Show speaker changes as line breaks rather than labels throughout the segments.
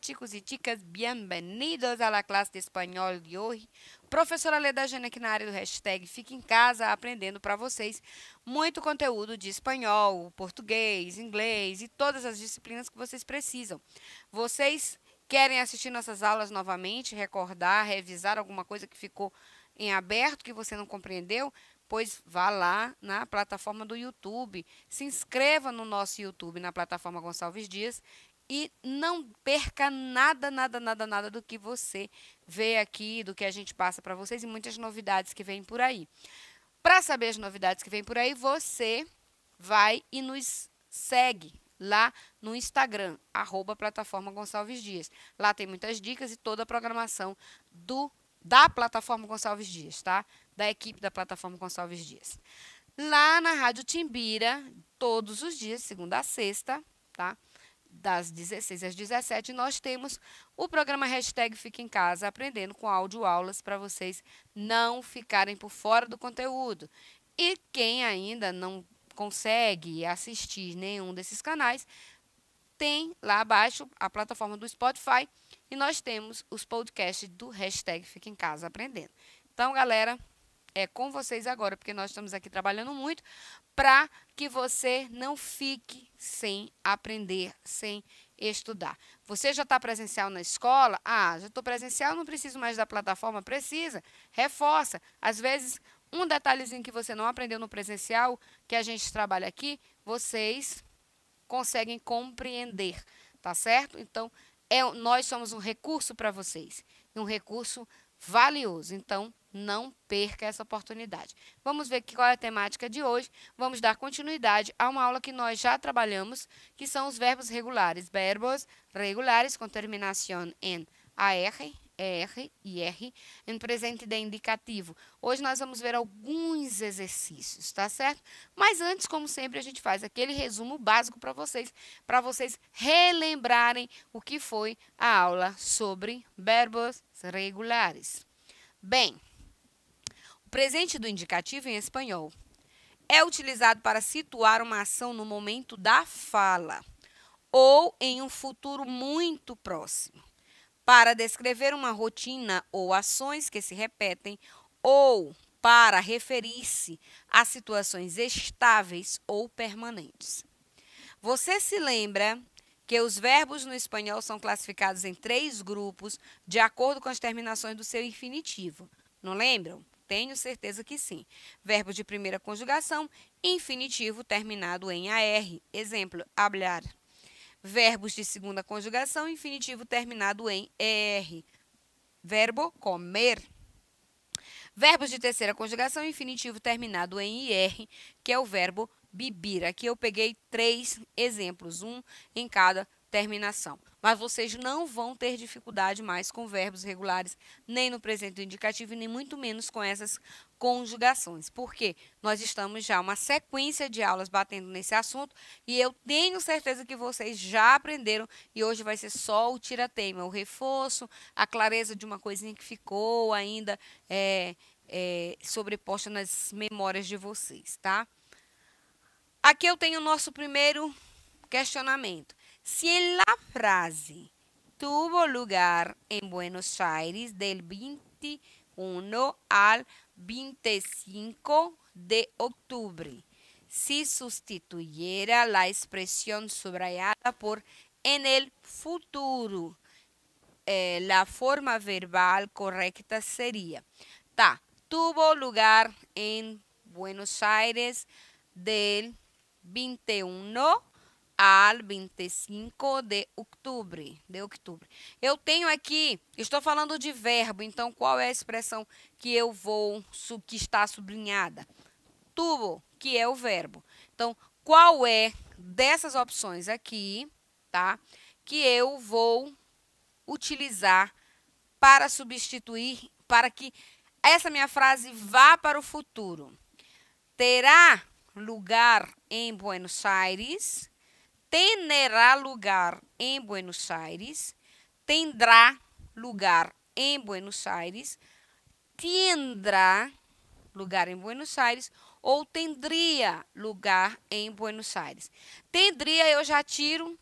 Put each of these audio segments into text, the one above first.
chicos e chicas, bem-vindos à classe de espanhol de hoje. Professora Leda Jana aqui na área do hashtag Fique em Casa, aprendendo para vocês muito conteúdo de espanhol, português, inglês e todas as disciplinas que vocês precisam. Vocês querem assistir nossas aulas novamente, recordar, revisar alguma coisa que ficou em aberto, que você não compreendeu? pois vá lá na plataforma do YouTube, se inscreva no nosso YouTube, na plataforma Gonçalves Dias, e não perca nada, nada, nada, nada do que você vê aqui, do que a gente passa para vocês e muitas novidades que vêm por aí. Para saber as novidades que vêm por aí, você vai e nos segue lá no Instagram, arroba plataforma Gonçalves Dias. Lá tem muitas dicas e toda a programação do da plataforma Gonçalves Dias, tá? Da equipe da plataforma Gonçalves Dias. Lá na Rádio Timbira, todos os dias, segunda a sexta, tá? das 16 às 17, nós temos o programa Hashtag Fica em Casa, aprendendo com áudio-aulas para vocês não ficarem por fora do conteúdo. E quem ainda não consegue assistir nenhum desses canais, tem lá abaixo a plataforma do Spotify e nós temos os podcasts do Hashtag Fica em Casa Aprendendo. Então, galera, é com vocês agora, porque nós estamos aqui trabalhando muito para que você não fique sem aprender, sem estudar. Você já está presencial na escola? Ah, já estou presencial, não preciso mais da plataforma? Precisa, reforça. Às vezes, um detalhezinho que você não aprendeu no presencial, que a gente trabalha aqui, vocês conseguem compreender, tá certo? Então, é, nós somos um recurso para vocês, um recurso valioso. Então, não perca essa oportunidade. Vamos ver qual é a temática de hoje. Vamos dar continuidade a uma aula que nós já trabalhamos, que são os verbos regulares. Verbos regulares com terminação em AR, ER e R em presente de indicativo. Hoje nós vamos ver alguns exercícios, tá certo? Mas antes, como sempre, a gente faz aquele resumo básico para vocês, para vocês relembrarem o que foi a aula sobre verbos regulares. Bem, o presente do indicativo em espanhol é utilizado para situar uma ação no momento da fala ou em um futuro muito próximo, para descrever uma rotina ou ações que se repetem ou para referir-se a situações estáveis ou permanentes. Você se lembra que os verbos no espanhol são classificados em três grupos de acordo com as terminações do seu infinitivo. Não lembram? Tenho certeza que sim. Verbo de primeira conjugação, infinitivo terminado em AR. Exemplo, hablar. Verbos de segunda conjugação, infinitivo terminado em ER. Verbo comer. Verbos de terceira conjugação, infinitivo terminado em IR, que é o verbo bibir. Aqui eu peguei três exemplos, um em cada terminação. Mas vocês não vão ter dificuldade mais com verbos regulares, nem no presente do indicativo, nem muito menos com essas conjugações, porque nós estamos já uma sequência de aulas batendo nesse assunto e eu tenho certeza que vocês já aprenderam e hoje vai ser só o tira-teima, o reforço, a clareza de uma coisinha que ficou ainda é, é, sobreposta nas memórias de vocês, tá? Aquí yo tenho o nosso primeiro questionamento. en em la frase tuvo lugar en em Buenos Aires del 21 e um al 25 e de octubre, si sustituyera la expresión subrayada por en el futuro, eh, la forma verbal correcta sería, tuvo lugar en Buenos Aires del 21 al 25 de outubro, de outubro. Eu tenho aqui, estou falando de verbo, então qual é a expressão que eu vou, que está sublinhada? Tubo, que é o verbo. Então, qual é dessas opções aqui, tá? Que eu vou utilizar para substituir, para que essa minha frase vá para o futuro. Terá lugar em Buenos Aires, terá lugar em Buenos Aires, tendrá lugar em Buenos Aires, tendrá lugar em Buenos Aires ou tendria lugar em Buenos Aires. Tendria eu já tiro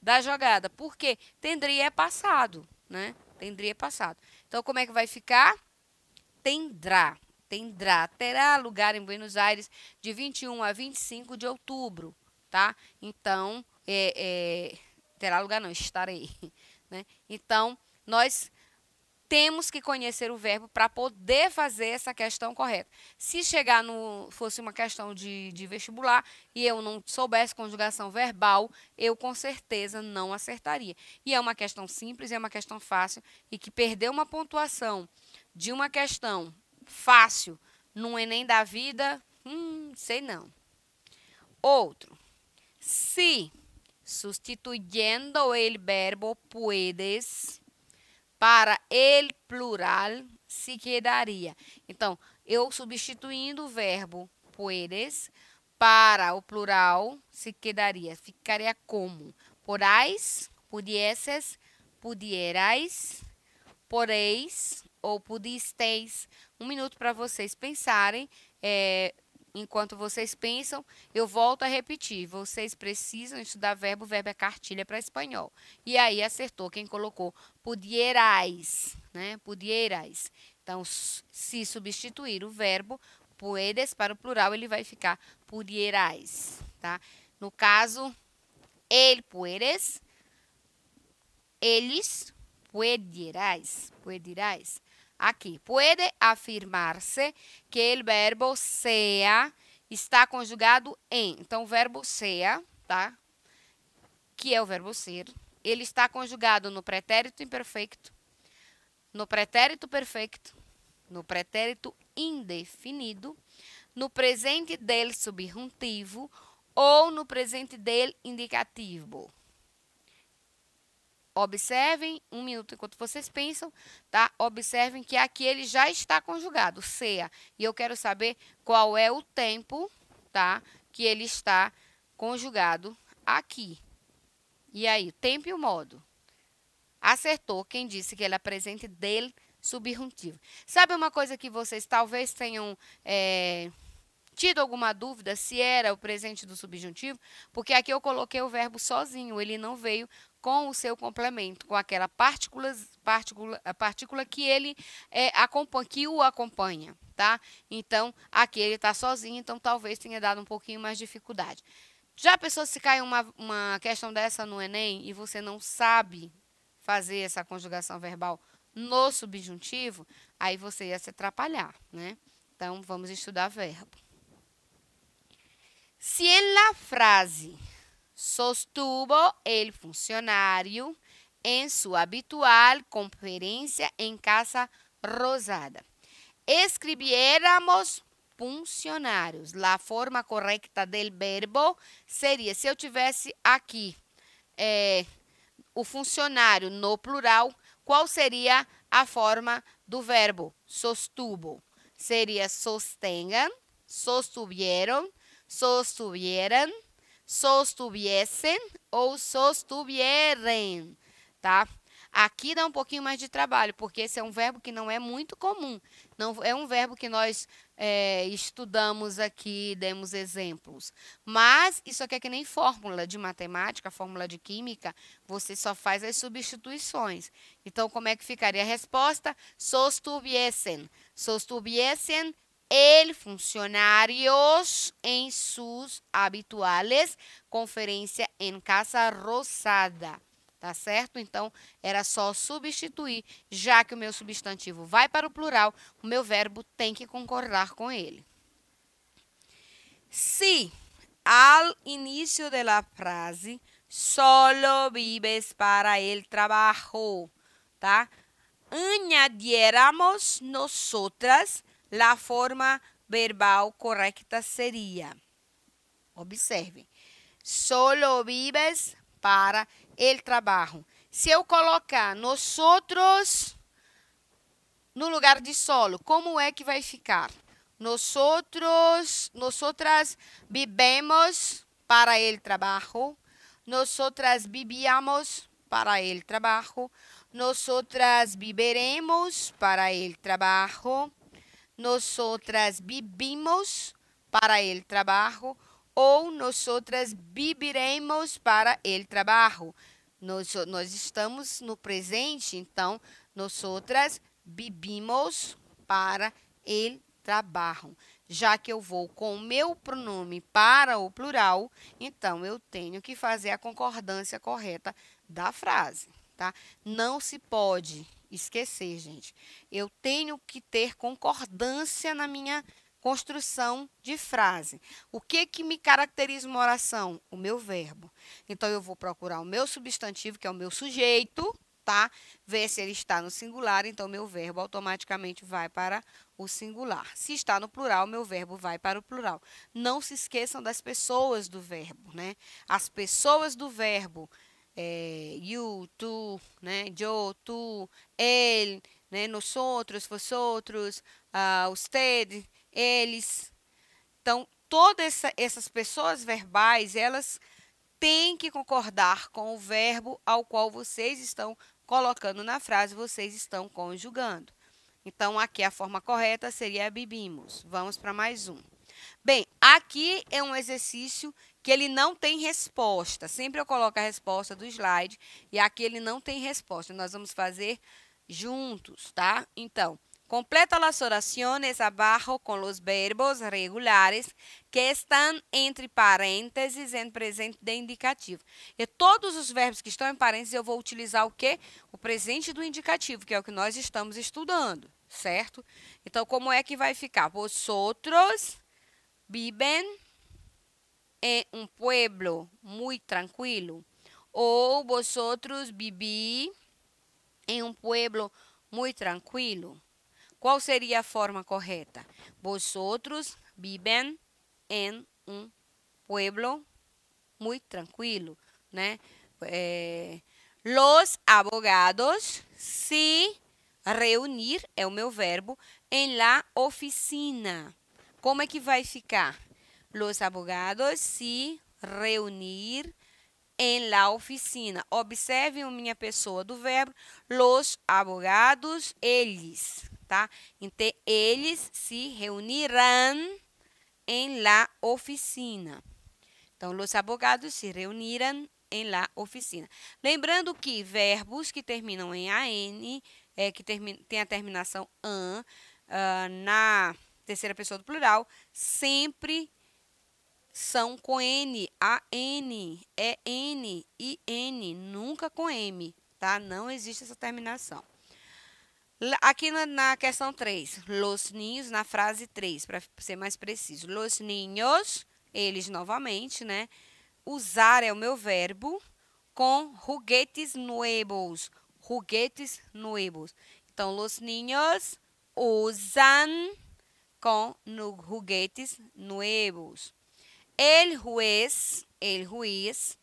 da jogada, porque tendria é passado, né? Tendria é passado. Então como é que vai ficar? Tendrá tendrá, terá lugar em Buenos Aires de 21 a 25 de outubro, tá? Então, é, é, terá lugar não, estarei, né? Então, nós temos que conhecer o verbo para poder fazer essa questão correta. Se chegar no fosse uma questão de, de, vestibular e eu não soubesse conjugação verbal, eu com certeza não acertaria. E é uma questão simples, é uma questão fácil e que perder uma pontuação de uma questão fácil no Enem é da vida? Hum, sei não. Outro. Se, substituindo o verbo puedes para el plural, se quedaria. Então, eu substituindo o verbo puedes para o plural, se quedaria. Ficaria como? Porais, pudieses, pudierais, poreis ou pudisteis, um minuto para vocês pensarem. É, enquanto vocês pensam, eu volto a repetir. Vocês precisam estudar verbo, verbo é cartilha para espanhol. E aí acertou quem colocou pudierais, né? Pudierais. Então, se substituir o verbo puedes para o plural, ele vai ficar pudierais, tá? No caso, ele puedes, eles pudierais, pudierais. Aqui, puede se que o verbo sea está conjugado em. Então, o verbo sea, tá? Que é o verbo ser. Ele está conjugado no pretérito imperfeito, no pretérito perfeito, no pretérito indefinido, no presente del subjuntivo ou no presente del indicativo. Observem, um minuto enquanto vocês pensam, tá? Observem que aqui ele já está conjugado, seja E eu quero saber qual é o tempo, tá? Que ele está conjugado aqui. E aí, tempo e o modo. Acertou quem disse que ele é presente dele subjuntivo. Sabe uma coisa que vocês talvez tenham é, tido alguma dúvida se era o presente do subjuntivo? Porque aqui eu coloquei o verbo sozinho, ele não veio com o seu complemento, com aquela partícula, partícula, partícula que ele é, acompanha, que o acompanha, tá? Então, aqui ele está sozinho, então talvez tenha dado um pouquinho mais de dificuldade. Já pensou se cai uma, uma questão dessa no Enem e você não sabe fazer essa conjugação verbal no subjuntivo, aí você ia se atrapalhar, né? Então, vamos estudar verbo. Se na frase sostuvo el funcionario en su habitual conferencia en Casa Rosada. Escribiéramos funcionários. La forma correta del verbo seria se eu tivesse aqui eh, o funcionário no plural, qual seria a forma do verbo sostuvo? Seria sostengan, sostuvieron, sostuvieran, sostuviessem ou sostuvierem, tá? Aqui dá um pouquinho mais de trabalho, porque esse é um verbo que não é muito comum. Não é um verbo que nós é, estudamos aqui, demos exemplos. Mas isso aqui é que nem fórmula de matemática, fórmula de química, você só faz as substituições. Então, como é que ficaria a resposta? Sostuviesen. Sostuviesen ele funcionários em suas habituales conferência em Casa Rosada. Tá certo? Então, era só substituir, já que o meu substantivo vai para o plural, o meu verbo tem que concordar com ele. Se ao al início da frase, solo vives para el trabajo, tá? Añadiéramos nosotras La forma verbal correcta seria observe, solo vives para el trabajo. Se eu colocar nosotros no lugar de solo, como é que vai ficar? Nosotros, nosotras vivemos para el trabajo. Nosotras vivíamos para el trabajo. Nosotras viveremos para el trabajo nosotras bebimos para ele trabalho ou nosotras beberemos para ele trabalho. Nós, nós estamos no presente, então, nosotras bebimos para ele trabalho. Já que eu vou com o meu pronome para o plural, então eu tenho que fazer a concordância correta da frase, tá? Não se pode esquecer, gente. Eu tenho que ter concordância na minha construção de frase. O que que me caracteriza uma oração? O meu verbo. Então eu vou procurar o meu substantivo, que é o meu sujeito, tá? Ver se ele está no singular, então meu verbo automaticamente vai para o singular. Se está no plural, meu verbo vai para o plural. Não se esqueçam das pessoas do verbo, né? As pessoas do verbo é, you, tu, né? Yo, tu, ele, né? Nós outros, vosotros, uh, usted, eles. Então, todas essa, essas pessoas verbais, elas têm que concordar com o verbo ao qual vocês estão colocando na frase, vocês estão conjugando. Então, aqui a forma correta seria bebimos. Vamos para mais um. Bem, aqui é um exercício que ele não tem resposta. Sempre eu coloco a resposta do slide e aqui ele não tem resposta. Nós vamos fazer juntos, tá? Então, completa as orações abaixo com os verbos regulares que estão entre parênteses em presente de indicativo. E todos os verbos que estão em parênteses eu vou utilizar o quê? O presente do indicativo, que é o que nós estamos estudando, certo? Então, como é que vai ficar? Vosotros viven em um pueblo muito tranquilo. ou vosotros vivís em um pueblo muito tranquilo. qual seria a forma correta Vosotros vivem em um pueblo muito tranquilo. né Eh, los abogados se reunir, é o meu verbo, em la oficina. Como é que vai ficar? Los abogados se reunir em la oficina. Observem a minha pessoa do verbo. Los abogados, eles, tá? Então, eles se reunirão em la oficina. Então, los abogados se reuniram em la oficina. Lembrando que verbos que terminam em AN, é, que tem a terminação AN, uh, na terceira pessoa do plural, sempre são com N, a n, n I, n, nunca com M, tá? Não existe essa terminação. Aqui na, na questão 3, los ninhos, na frase 3, para ser mais preciso. Los ninhos, eles novamente, né? Usar é o meu verbo com juguetes nuevos. Juguetes nuevos. Então, los ninhos usan com juguetes nuevos. El juez, el juiz,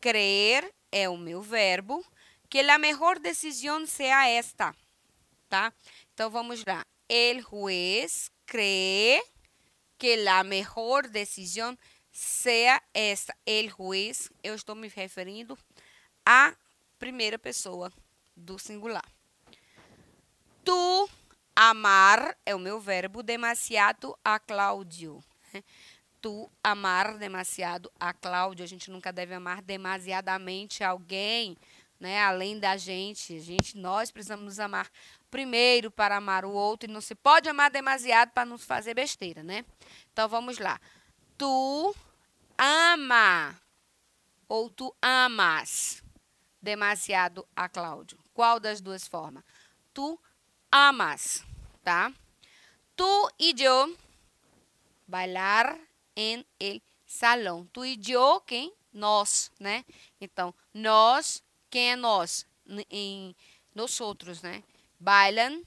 crer é o meu verbo, que a melhor decisão seja esta, tá? Então vamos lá. El juez cree que a melhor decisão seja esta. El juez, eu estou me referindo à primeira pessoa do singular. Tu amar é o meu verbo demasiado a Cláudio tu amar demasiado a Cláudia, a gente nunca deve amar demasiadamente alguém, né, além da gente. A gente nós precisamos nos amar primeiro para amar o outro e não se pode amar demasiado para nos fazer besteira, né? Então vamos lá. Tu ama ou tu amas demasiado a Cláudio. Qual das duas formas? Tu amas, tá? Tu e eu bailar en el salão. Tu e yo, quem? Nós, né? Então, nós, quem é nós? Em, nós outros, né? Bailan,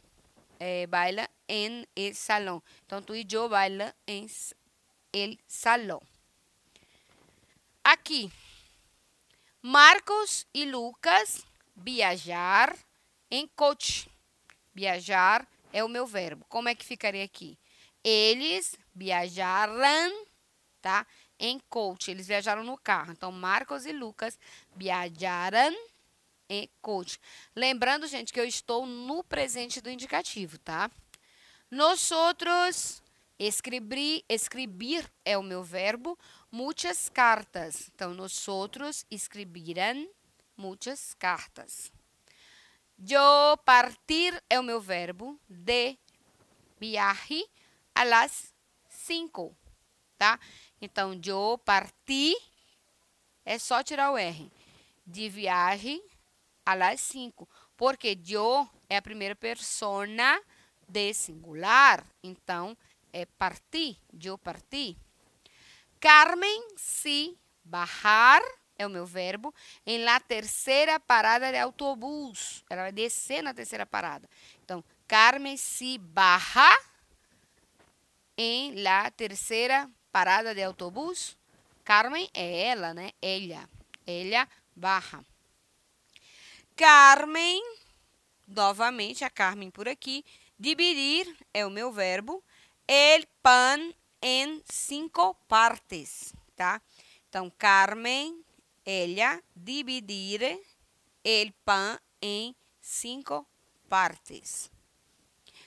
é, baila en el salão. Então, tu e yo baila en el salão. Aqui, Marcos e Lucas viajar em coach. Viajar é o meu verbo. Como é que ficaria aqui? Eles viajaram tá? Em coach, eles viajaram no carro. Então, Marcos e Lucas viajaram em coach. Lembrando, gente, que eu estou no presente do indicativo, tá? Nós outros escrevi, escrever é o meu verbo, muitas cartas. Então, nós outros escreviram muitas cartas. Eu partir é o meu verbo de viaje a las 5, tá? Então, eu parti é só tirar o R. De viagem a las 5. É Porque eu é a primeira persona de singular. Então, é parti, eu parti. Carmen se barrar é o meu verbo, em la terceira parada de autobús. Ela vai descer na terceira parada. Então, Carmen se barra em la terceira parada de autobús. Carmen é ela, né? Ella. Ella barra. Carmen, novamente a Carmen por aqui. Dividir é o meu verbo. El pan em cinco partes, tá? Então, Carmen, ella, dividir el pan em cinco partes.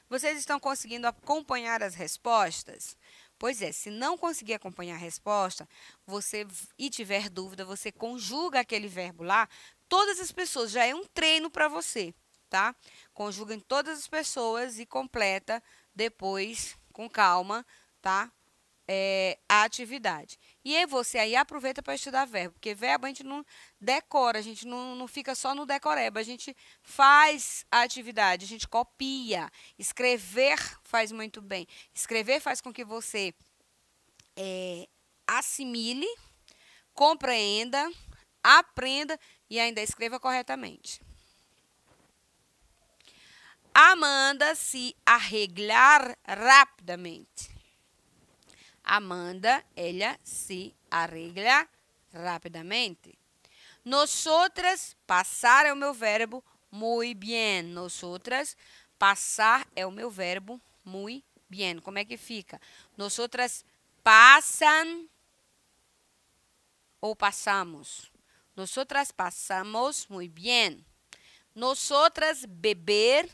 Vocês estão conseguindo acompanhar as respostas? Pois é, se não conseguir acompanhar a resposta, você e tiver dúvida, você conjuga aquele verbo lá, todas as pessoas, já é um treino para você, tá? Conjuga em todas as pessoas e completa depois com calma, tá? é, a atividade. E aí você aí aproveita para estudar verbo, porque verbo a gente não decora, a gente não, não fica só no decoreba, a gente faz a atividade, a gente copia. Escrever faz muito bem. Escrever faz com que você é, assimile, compreenda, aprenda e ainda escreva corretamente. Amanda se arreglar rapidamente. Amanda, ela se arregla rapidamente. Nosotras, passar é o meu verbo muy bien. Nosotras, passar é o meu verbo muy bien. Como é que fica? Nosotras passam ou passamos. Nosotras passamos muy bien. Nosotras beber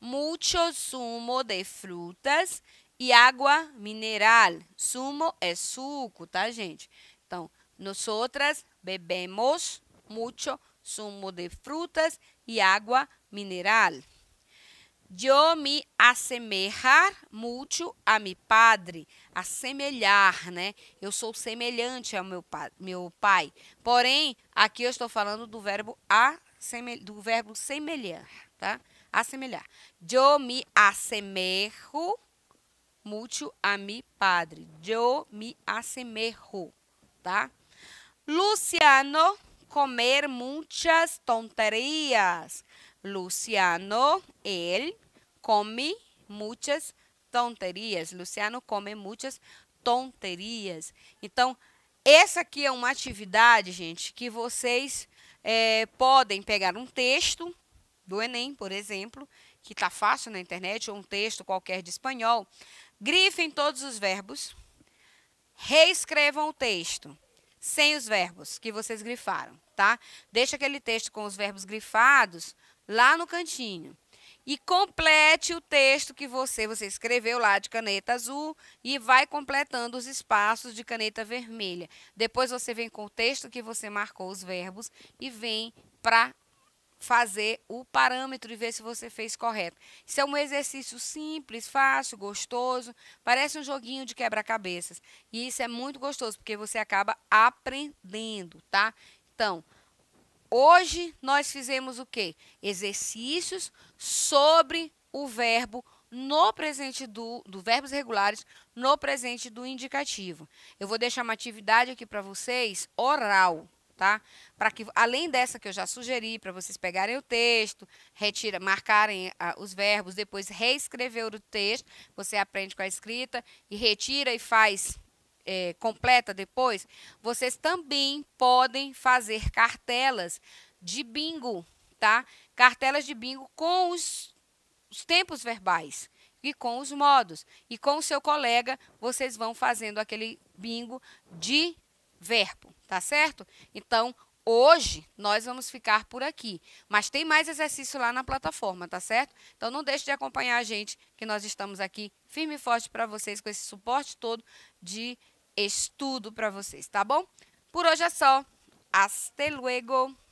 mucho zumo de frutas e água mineral. Sumo é suco, tá, gente? Então, nosotras bebemos muito sumo de frutas e água mineral. Eu me assemelhar muito a meu padre. Assemelhar, né? Eu sou semelhante ao meu, pa meu pai. Porém, aqui eu estou falando do verbo assemel do verbo semelhar, tá? Assemelhar. Eu me assemelho Mútil a mi padre. Yo me asemejo, tá? Luciano, comer muchas tonterías. Luciano, él come muitas tonterias. Luciano come muitas tonterias. Então, essa aqui é uma atividade, gente, que vocês é, podem pegar um texto do Enem, por exemplo, que está fácil na internet, ou um texto qualquer de espanhol. Grifem todos os verbos. Reescrevam o texto sem os verbos que vocês grifaram, tá? Deixa aquele texto com os verbos grifados lá no cantinho. E complete o texto que você, você escreveu lá de caneta azul e vai completando os espaços de caneta vermelha. Depois você vem com o texto que você marcou os verbos e vem para fazer o parâmetro e ver se você fez correto. Isso é um exercício simples, fácil, gostoso, parece um joguinho de quebra-cabeças. E isso é muito gostoso, porque você acaba aprendendo, tá? Então, hoje nós fizemos o quê? Exercícios sobre o verbo no presente do, do verbos regulares, no presente do indicativo. Eu vou deixar uma atividade aqui para vocês oral, tá? Para que além dessa que eu já sugeri, para vocês pegarem o texto, retira, marcarem ah, os verbos, depois reescrever o texto, você aprende com a escrita e retira e faz é, completa depois. Vocês também podem fazer cartelas de bingo, tá? Cartelas de bingo com os, os tempos verbais e com os modos. E com o seu colega, vocês vão fazendo aquele bingo de verbo, tá certo? Então, hoje nós vamos ficar por aqui, mas tem mais exercício lá na plataforma, tá certo? Então não deixe de acompanhar a gente, que nós estamos aqui firme e forte para vocês com esse suporte todo de estudo para vocês, tá bom? Por hoje é só. Hasta luego.